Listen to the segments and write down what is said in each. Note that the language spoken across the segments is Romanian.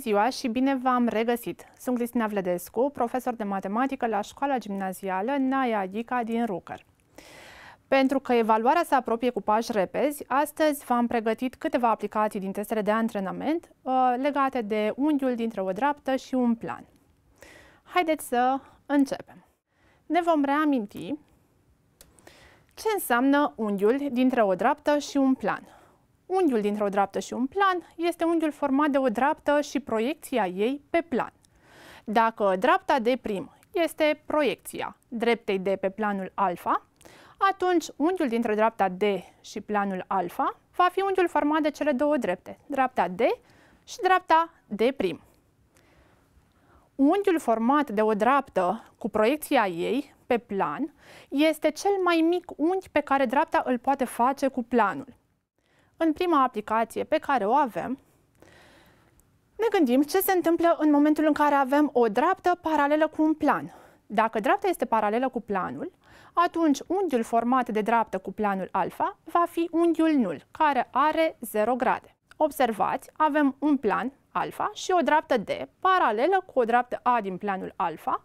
ziua și bine v-am regăsit! Sunt Cristina Vledescu, profesor de matematică la școala gimnazială Naia Adica din Rucăr. Pentru că evaluarea se apropie cu pași repezi, astăzi v-am pregătit câteva aplicații din testele de antrenament uh, legate de unghiul dintre o dreaptă și un plan. Haideți să începem! Ne vom reaminti ce înseamnă unghiul dintre o dreaptă și un plan – Unghiul dintre o dreaptă și un plan este unghiul format de o dreaptă și proiecția ei pe plan. Dacă dreapta de prim este proiecția dreptei de pe planul alfa, atunci unghiul dintre dreapta D și planul alfa va fi unghiul format de cele două drepte, dreapta D și dreapta D'. Unghiul format de o dreaptă cu proiecția ei pe plan este cel mai mic unghi pe care dreapta îl poate face cu planul în prima aplicație pe care o avem, ne gândim ce se întâmplă în momentul în care avem o dreaptă paralelă cu un plan. Dacă dreapta este paralelă cu planul, atunci unghiul format de dreaptă cu planul alfa va fi unghiul nul, care are 0 grade. Observați, avem un plan alfa și o dreaptă D paralelă cu o dreaptă A din planul alfa.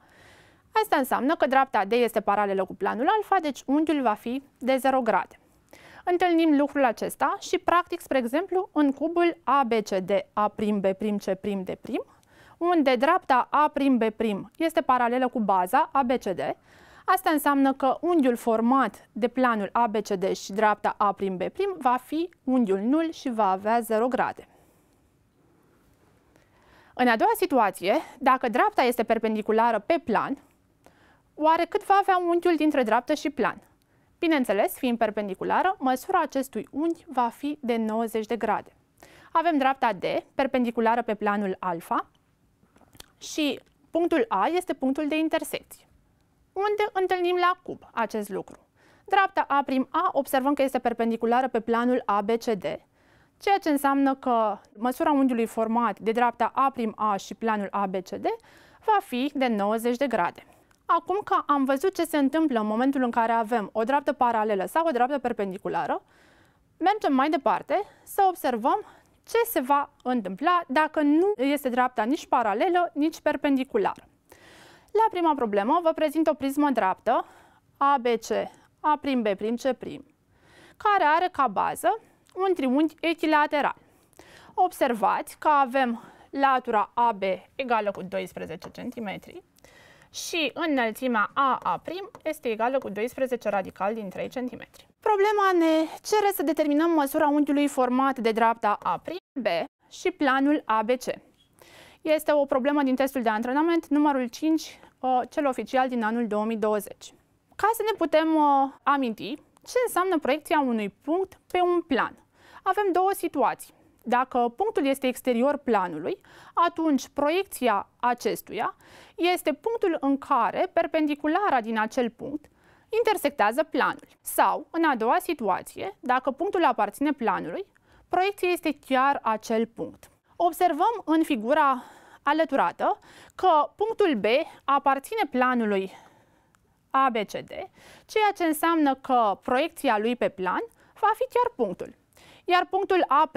Asta înseamnă că dreapta D este paralelă cu planul alfa, deci unghiul va fi de 0 grade întâlnim lucrul acesta și practic, spre exemplu, în cubul ABCD A prim, B prim, C prim, D prim, unde dreapta A prim, B prim este paralelă cu baza ABCD. Asta înseamnă că unghiul format de planul ABCD și dreapta A prim, B prim va fi unghiul nul și va avea 0 grade. În a doua situație, dacă dreapta este perpendiculară pe plan, oare cât va avea unghiul dintre dreaptă și plan? Bineînțeles, fiind perpendiculară, măsura acestui unghi va fi de 90 de grade. Avem dreapta D, perpendiculară pe planul alfa, și punctul A este punctul de intersecție, unde întâlnim la cub acest lucru. Dreapta A'A observăm că este perpendiculară pe planul ABCD, ceea ce înseamnă că măsura unghiului format de dreapta A'A și planul ABCD va fi de 90 de grade. Acum că am văzut ce se întâmplă în momentul în care avem o dreaptă paralelă sau o dreaptă perpendiculară, mergem mai departe să observăm ce se va întâmpla dacă nu este dreapta nici paralelă, nici perpendiculară. La prima problemă vă prezint o prismă dreaptă ABC A' B' C' care are ca bază un triunghi echilateral. Observați că avem latura AB egală cu 12 cm, și înălțimea prim este egală cu 12 radical din 3 cm. Problema ne cere să determinăm măsura unghiului format de dreapta A', B și planul ABC. Este o problemă din testul de antrenament numărul 5, uh, cel oficial din anul 2020. Ca să ne putem uh, aminti ce înseamnă proiecția unui punct pe un plan. Avem două situații. Dacă punctul este exterior planului, atunci proiecția acestuia este punctul în care perpendiculara din acel punct intersectează planul. Sau, în a doua situație, dacă punctul aparține planului, proiecția este chiar acel punct. Observăm în figura alăturată că punctul B aparține planului ABCD, ceea ce înseamnă că proiecția lui pe plan va fi chiar punctul. Iar punctul A'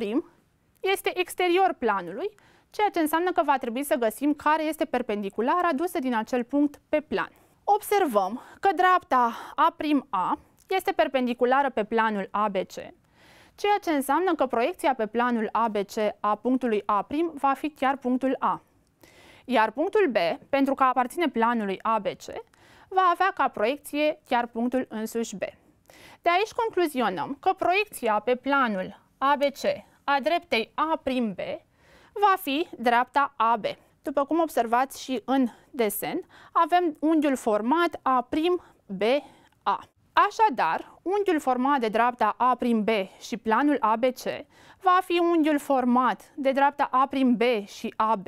este exterior planului, ceea ce înseamnă că va trebui să găsim care este perpendiculara adusă din acel punct pe plan. Observăm că dreapta A'A este perpendiculară pe planul ABC, ceea ce înseamnă că proiecția pe planul ABC a punctului A' va fi chiar punctul A. Iar punctul B, pentru că aparține planului ABC, va avea ca proiecție chiar punctul însuși B. De aici concluzionăm că proiecția pe planul ABC a dreptei A prim B va fi dreapta AB. După cum observați și în desen, avem unghiul format A prim B A. Așadar, unghiul format de dreapta A prim B și planul ABC va fi unghiul format de dreapta A prim B și AB,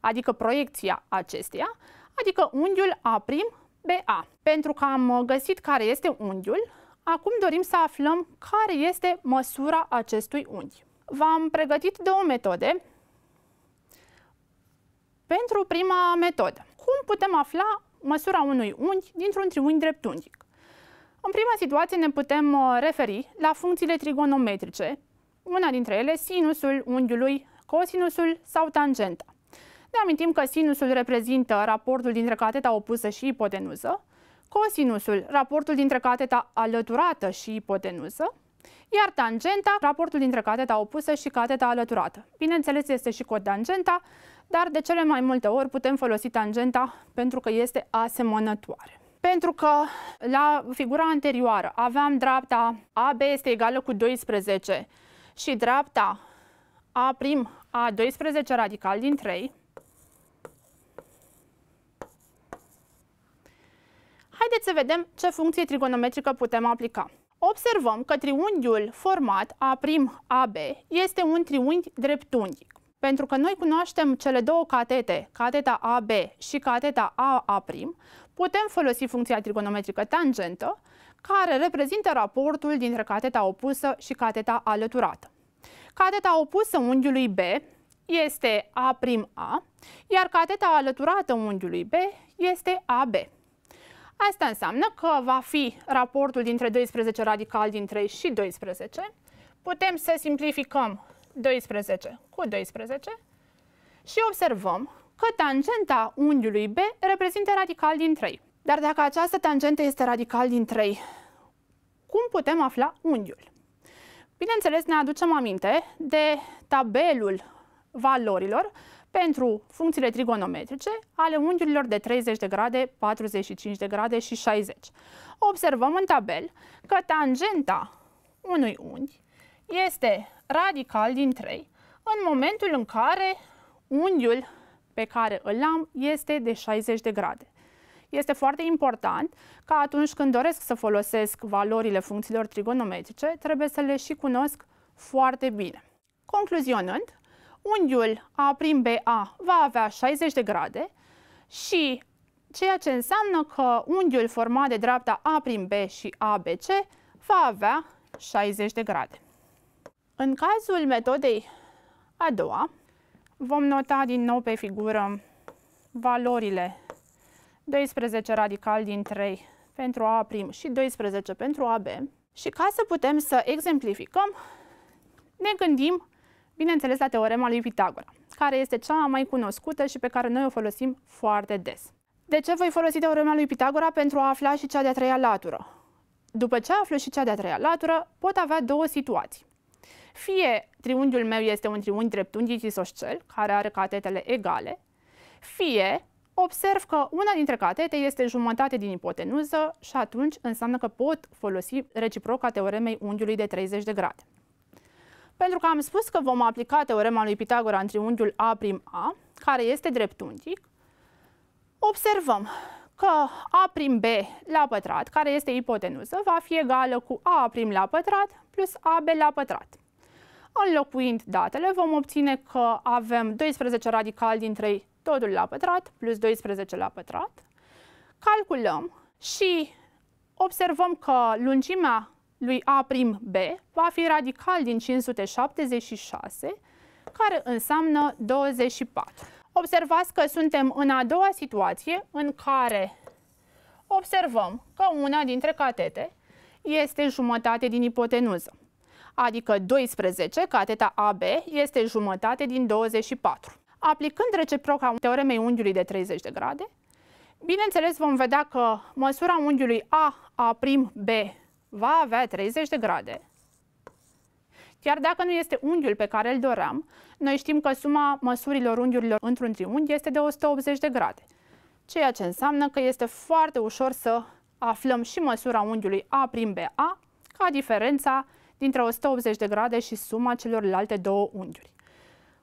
adică proiecția acesteia, adică unghiul A prim BA. Pentru că am uh, găsit care este unghiul, acum dorim să aflăm care este măsura acestui unghi v-am pregătit două metode. Pentru prima metodă, cum putem afla măsura unui unghi dintr-un triunghi dreptunghic? În prima situație ne putem uh, referi la funcțiile trigonometrice, una dintre ele sinusul unghiului, cosinusul sau tangenta. Ne amintim că sinusul reprezintă raportul dintre cateta opusă și ipotenuză, cosinusul raportul dintre cateta alăturată și ipotenuză, iar tangenta, raportul dintre cateta opusă și cateta alăturată. Bineînțeles, este și cot tangenta, dar de cele mai multe ori putem folosi tangenta pentru că este asemănătoare. Pentru că la figura anterioară aveam dreapta AB este egală cu 12 și dreapta A' prim a 12 radical din 3, Haideți să vedem ce funcție trigonometrică putem aplica. Observăm că triunghiul format A'AB este un triunghi dreptunghic. Pentru că noi cunoaștem cele două catete, cateta AB și cateta AA', putem folosi funcția trigonometrică tangentă, care reprezintă raportul dintre cateta opusă și cateta alăturată. Cateta opusă unghiului B este A'A, iar cateta alăturată unghiului B este AB. Asta înseamnă că va fi raportul dintre 12 radical din 3 și 12. Putem să simplificăm 12 cu 12 și observăm că tangenta unghiului B reprezintă radical din 3. Dar dacă această tangentă este radical din 3, cum putem afla unghiul? Bineînțeles, ne aducem aminte de tabelul valorilor pentru funcțiile trigonometrice ale unghiurilor de 30 de grade, 45 de grade și 60. Observăm în tabel că tangenta unui unghi este radical din 3 în momentul în care unghiul pe care îl am este de 60 de grade. Este foarte important ca atunci când doresc să folosesc valorile funcțiilor trigonometrice, trebuie să le și cunosc foarte bine. Concluzionând, Unghiul A prin BA va avea 60 de grade și ceea ce înseamnă că unghiul format de dreapta A prin B și ABC va avea 60 de grade. În cazul metodei a doua, vom nota din nou pe figură valorile 12 radical din 3 pentru A' prim și 12 pentru AB. Și ca să putem să exemplificăm, ne gândim Bineînțeles, la teorema lui Pitagora, care este cea mai cunoscută și pe care noi o folosim foarte des. De ce voi folosi teorema lui Pitagora pentru a afla și cea de-a treia latură? După ce aflu și cea de-a treia latură, pot avea două situații. Fie triunghiul meu este un triunghi dreptunghic isoscel, care are catetele egale, fie observ că una dintre catete este jumătate din ipotenuză și atunci înseamnă că pot folosi reciproca teoremei unghiului de 30 de grade pentru că am spus că vom aplica teorema lui Pitagora în triunghiul A'A, care este dreptunghic, observăm că A'B la pătrat, care este ipotenuză, va fi egală cu A' la pătrat plus AB la pătrat. Înlocuind datele, vom obține că avem 12 radical din 3 totul la pătrat plus 12 la pătrat. Calculăm și observăm că lungimea lui A'B va fi radical din 576, care înseamnă 24. Observați că suntem în a doua situație în care observăm că una dintre catete este jumătate din ipotenuză, adică 12, cateta AB, este jumătate din 24. Aplicând reciproca teoremei unghiului de 30 de grade, bineînțeles vom vedea că măsura unghiului A, A'B, va avea 30 de grade. Chiar dacă nu este unghiul pe care îl doream, noi știm că suma măsurilor unghiurilor într-un triunghi este de 180 de grade, ceea ce înseamnă că este foarte ușor să aflăm și măsura unghiului A prin BA ca diferența dintre 180 de grade și suma celorlalte două unghiuri.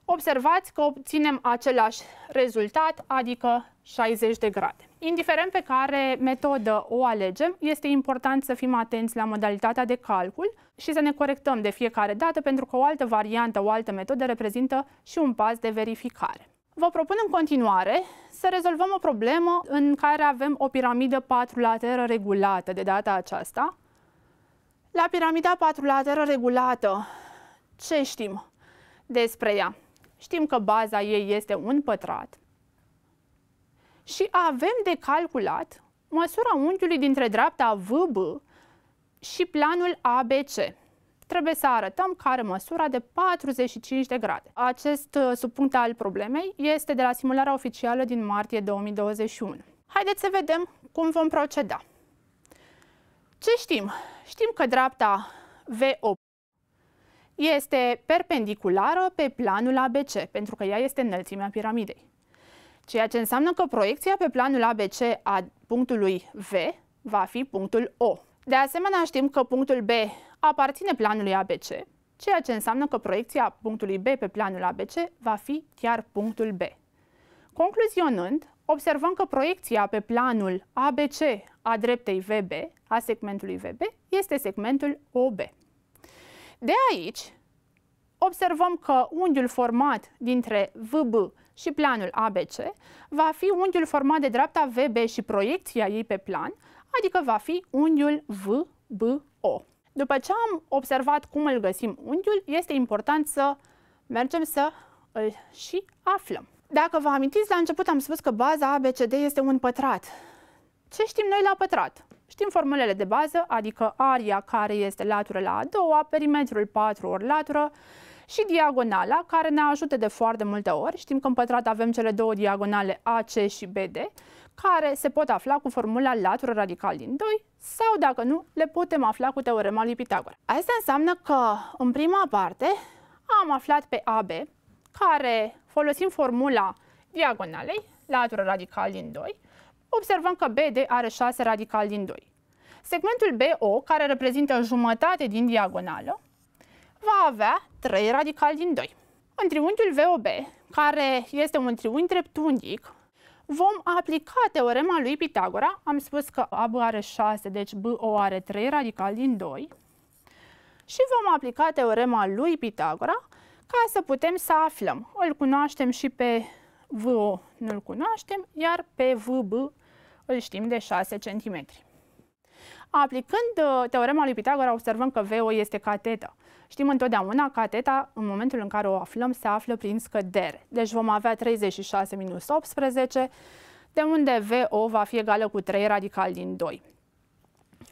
Observați că obținem același rezultat, adică 60 de grade. Indiferent pe care metodă o alegem, este important să fim atenți la modalitatea de calcul și să ne corectăm de fiecare dată pentru că o altă variantă, o altă metodă reprezintă și un pas de verificare. Vă propun în continuare să rezolvăm o problemă în care avem o piramidă patrulateră regulată de data aceasta. La piramida patrulateră regulată, ce știm despre ea? Știm că baza ei este un pătrat, și avem de calculat măsura unghiului dintre dreapta VB și planul ABC. Trebuie să arătăm care măsura de 45 de grade. Acest uh, subpunct al problemei este de la simularea oficială din martie 2021. Haideți să vedem cum vom proceda. Ce știm? Știm că dreapta VO este perpendiculară pe planul ABC, pentru că ea este înălțimea piramidei ceea ce înseamnă că proiecția pe planul ABC a punctului V va fi punctul O. De asemenea, știm că punctul B aparține planului ABC, ceea ce înseamnă că proiecția punctului B pe planul ABC va fi chiar punctul B. Concluzionând, observăm că proiecția pe planul ABC a dreptei VB, a segmentului VB, este segmentul OB. De aici, observăm că unghiul format dintre VB și planul ABC va fi unghiul format de dreapta VB și proiecția ei pe plan, adică va fi unghiul VBO. După ce am observat cum îl găsim unghiul, este important să mergem să îl și aflăm. Dacă vă amintiți, la început am spus că baza ABCD este un pătrat. Ce știm noi la pătrat? Știm formulele de bază, adică aria care este latură la a doua, perimetrul 4 ori latură, și diagonala, care ne ajută de foarte multe ori. Știm că în pătrat avem cele două diagonale AC și BD, care se pot afla cu formula latură radical din 2 sau, dacă nu, le putem afla cu teorema lui Pitagora. Asta înseamnă că, în prima parte, am aflat pe AB, care folosim formula diagonalei, latură radical din 2, observăm că BD are 6 radical din 2. Segmentul BO, care reprezintă jumătate din diagonală, va avea 3 radicali din 2. În triunghiul VOB, care este un triunghi dreptunghic, vom aplica teorema lui Pitagora. Am spus că AB are 6, deci BO are 3 radical din 2. Și vom aplica teorema lui Pitagora ca să putem să aflăm. Îl cunoaștem și pe VO nu-l cunoaștem, iar pe VB îl știm de 6 cm. Aplicând uh, teorema lui Pitagora, observăm că VO este catetă. Știm întotdeauna că ateta, în momentul în care o aflăm, se află prin scădere. Deci vom avea 36 minus 18, de unde VO va fi egală cu 3 radical din 2.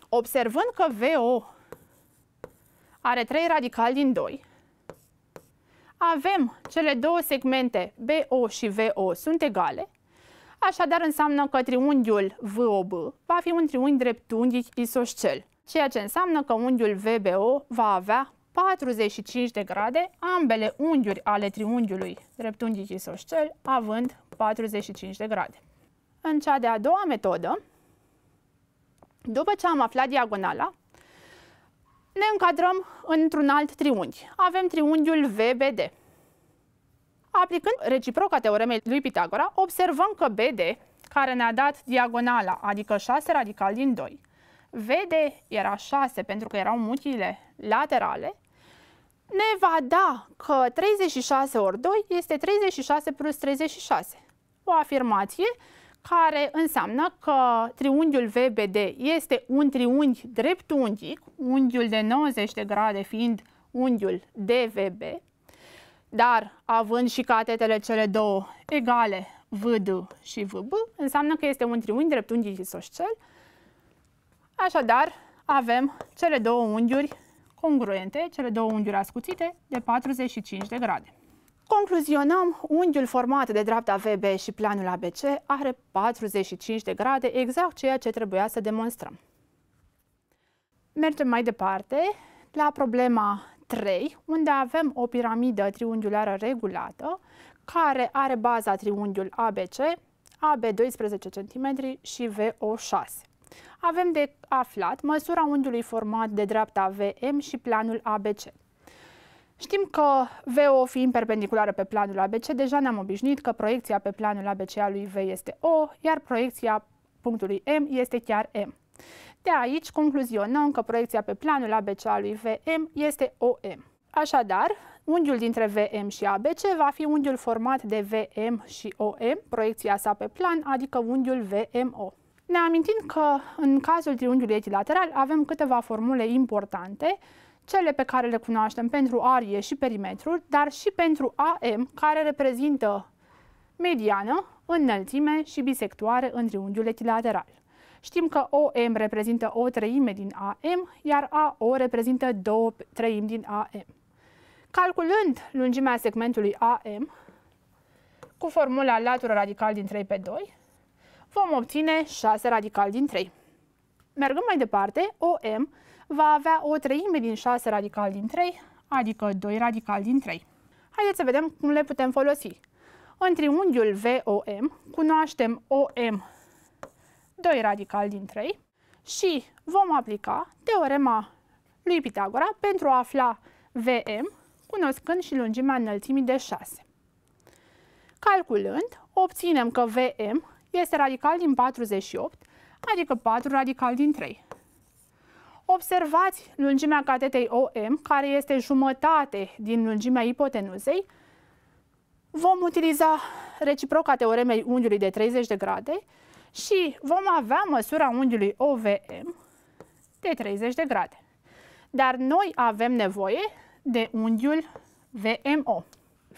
Observând că VO are 3 radical din 2, avem cele două segmente BO și VO sunt egale, așadar înseamnă că triunghiul VOB va fi un triunghi dreptunghic isoscel, ceea ce înseamnă că unghiul VBO va avea 45 de grade, ambele unghiuri ale triunghiului dreptunghi isoscel având 45 de grade. În cea de-a doua metodă, după ce am aflat diagonala, ne încadrăm într-un alt triunghi. Avem triunghiul VBD. Aplicând reciproca teoremei lui Pitagora, observăm că BD, care ne-a dat diagonala, adică 6 radical din 2, VD era 6 pentru că erau muchile laterale ne va da că 36 ori 2 este 36 plus 36. O afirmație care înseamnă că triunghiul VBD este un triunghi dreptunghic, unghiul de 90 de grade fiind unghiul DVB, dar având și catetele cele două egale, VD și VB, înseamnă că este un triunghi dreptunghic isoscel. Așadar, avem cele două unghiuri congruente, cele două unghiuri ascuțite, de 45 de grade. Concluzionăm, unghiul format de dreapta VB și planul ABC are 45 de grade, exact ceea ce trebuia să demonstrăm. Mergem mai departe la problema 3, unde avem o piramidă triunghiulară regulată, care are baza triunghiul ABC, AB 12 cm și VO6. Avem de aflat măsura unghiului format de dreapta VM și planul ABC. Știm că VO fiind perpendiculară pe planul ABC, deja ne-am obișnuit că proiecția pe planul ABC a lui V este O, iar proiecția punctului M este chiar M. De aici concluzionăm că proiecția pe planul ABC a lui VM este OM. Așadar, unghiul dintre VM și ABC va fi unghiul format de VM și OM, proiecția sa pe plan, adică unghiul VMO. Ne amintim că în cazul triunghiului echilateral avem câteva formule importante, cele pe care le cunoaștem pentru arie și perimetrul, dar și pentru AM, care reprezintă mediană, înălțime și bisectoare în triunghiul echilateral. Știm că OM reprezintă o treime din AM, iar AO reprezintă două treimi din AM. Calculând lungimea segmentului AM cu formula latură radical din 3 pe 2, vom obține 6 radical din 3. Mergând mai departe, OM va avea o treime din 6 radical din 3, adică 2 radical din 3. Haideți să vedem cum le putem folosi. În triunghiul VOM cunoaștem OM 2 radical din 3 și vom aplica teorema lui Pitagora pentru a afla VM, cunoscând și lungimea înălțimii de 6. Calculând, obținem că VM este radical din 48, adică 4 radical din 3. Observați lungimea catetei OM, care este jumătate din lungimea ipotenuzei. Vom utiliza reciproca teoremei unghiului de 30 de grade și vom avea măsura unghiului OVM de 30 de grade. Dar noi avem nevoie de unghiul VMO.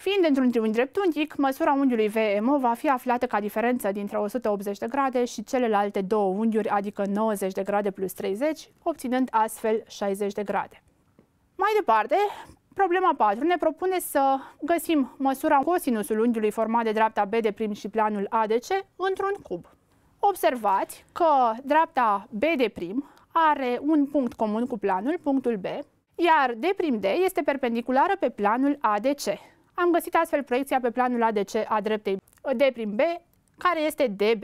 Fiind într-un triunghi dreptunghic, măsura unghiului VMO va fi aflată ca diferență dintre 180 de grade și celelalte două unghiuri, adică 90 de grade plus 30, obținând astfel 60 de grade. Mai departe, Problema 4 ne propune să găsim măsura cosinusul unghiului format de dreapta B de prim și planul ADC într-un cub. Observați că dreapta B de prim are un punct comun cu planul, punctul B, iar D' prim D este perpendiculară pe planul ADC. Am găsit astfel proiecția pe planul ADC a dreptei D prin B, care este DB,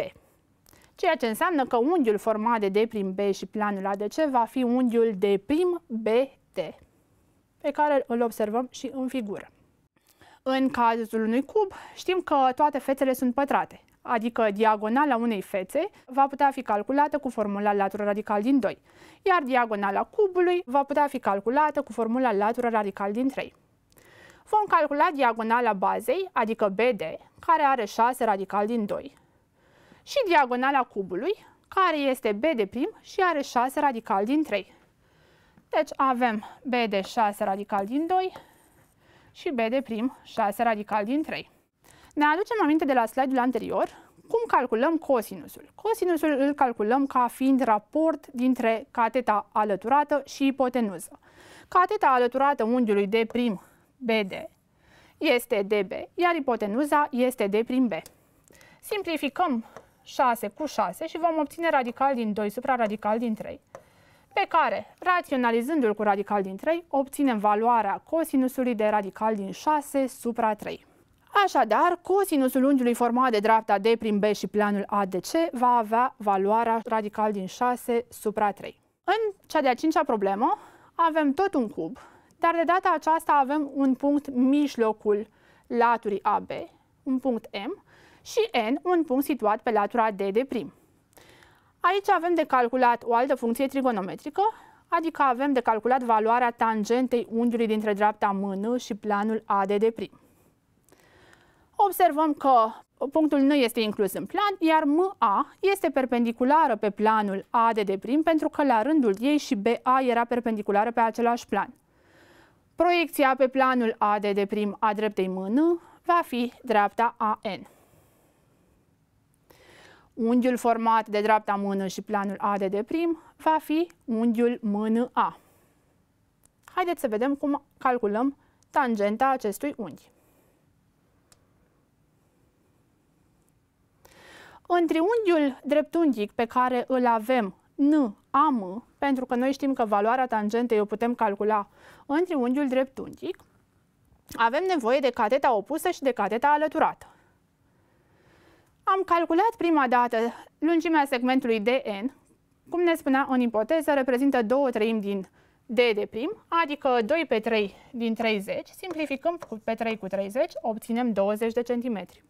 ceea ce înseamnă că unghiul format de D prin B și planul ADC va fi unghiul D prim BT, pe care îl observăm și în figură. În cazul unui cub, știm că toate fețele sunt pătrate, adică diagonala unei fețe, va putea fi calculată cu formula latură radical din 2, iar diagonala cubului va putea fi calculată cu formula latură radical din 3 vom calcula diagonala bazei, adică BD, care are 6 radical din 2, și diagonala cubului, care este BD' și are 6 radical din 3. Deci avem BD 6 radical din 2 și BD' 6 radical din 3. Ne aducem aminte de la slide-ul anterior cum calculăm cosinusul. Cosinusul îl calculăm ca fiind raport dintre cateta alăturată și ipotenuză. Cateta alăturată unghiului D' BD este DB, iar ipotenuza este D prin B. Simplificăm 6 cu 6 și vom obține radical din 2 supra radical din 3, pe care, raționalizându-l cu radical din 3, obținem valoarea cosinusului de radical din 6 supra 3. Așadar, cosinusul unghiului format de dreapta D prin B și planul ADC va avea valoarea radical din 6 supra 3. În cea de-a cincea problemă avem tot un cub dar de data aceasta avem un punct mijlocul laturii AB, un punct M, și N, un punct situat pe latura D de prim. Aici avem de calculat o altă funcție trigonometrică, adică avem de calculat valoarea tangentei unghiului dintre dreapta mână și planul AD de prim. Observăm că punctul nu este inclus în plan, iar MA este perpendiculară pe planul AD de prim pentru că la rândul ei și BA era perpendiculară pe același plan. Proiecția pe planul AD de prim a dreptei mână va fi dreapta AN. Unghiul format de dreapta mână și planul AD de prim va fi unghiul mână A. Haideți să vedem cum calculăm tangenta acestui unghi. În triunghiul dreptunghic pe care îl avem N, AM, pentru că noi știm că valoarea tangentei o putem calcula în triunghiul dreptunghic, avem nevoie de cateta opusă și de cateta alăturată. Am calculat prima dată lungimea segmentului DN, cum ne spunea în ipoteză, reprezintă 2 treimi din D de prim, adică 2 pe 3 din 30, simplificăm pe 3 cu 30, obținem 20 de centimetri.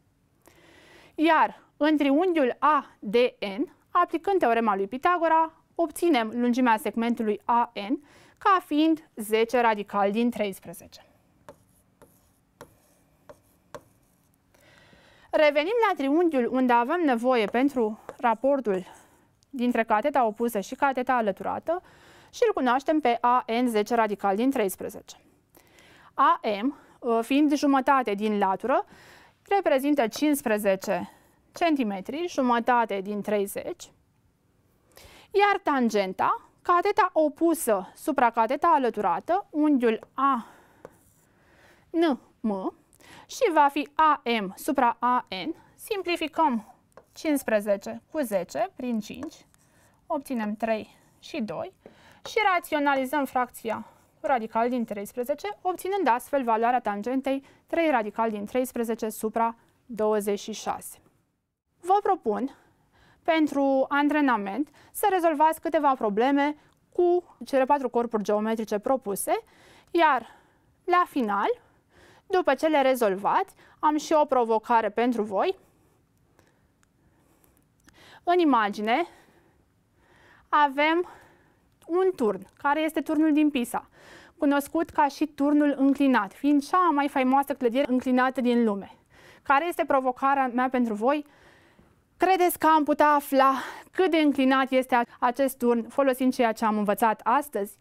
Iar în triunghiul ADN, aplicând teorema lui Pitagora, obținem lungimea segmentului AN ca fiind 10 radical din 13. Revenim la triunghiul unde avem nevoie pentru raportul dintre cateta opusă și cateta alăturată și îl cunoaștem pe AN10 radical din 13. AM, ă, fiind jumătate din latură, reprezintă 15 cm, jumătate din 30 iar tangenta, cateta opusă supra cateta alăturată, unghiul A, N, M și va fi AM supra AN. Simplificăm 15 cu 10 prin 5, obținem 3 și 2 și raționalizăm fracția cu radical din 13, obținând astfel valoarea tangentei 3 radical din 13 supra 26. Vă propun pentru antrenament, să rezolvați câteva probleme cu cele patru corpuri geometrice propuse, iar la final, după ce le rezolvați, am și o provocare pentru voi. În imagine avem un turn, care este turnul din Pisa, cunoscut ca și turnul înclinat, fiind cea mai faimoasă clădire înclinată din lume. Care este provocarea mea pentru voi? Credeți că am putea afla cât de înclinat este acest turn folosind ceea ce am învățat astăzi?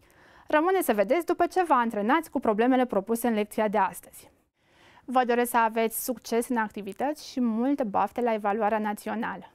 Rămâne să vedeți după ce vă antrenați cu problemele propuse în lecția de astăzi. Vă doresc să aveți succes în activități și multe bafte la evaluarea națională!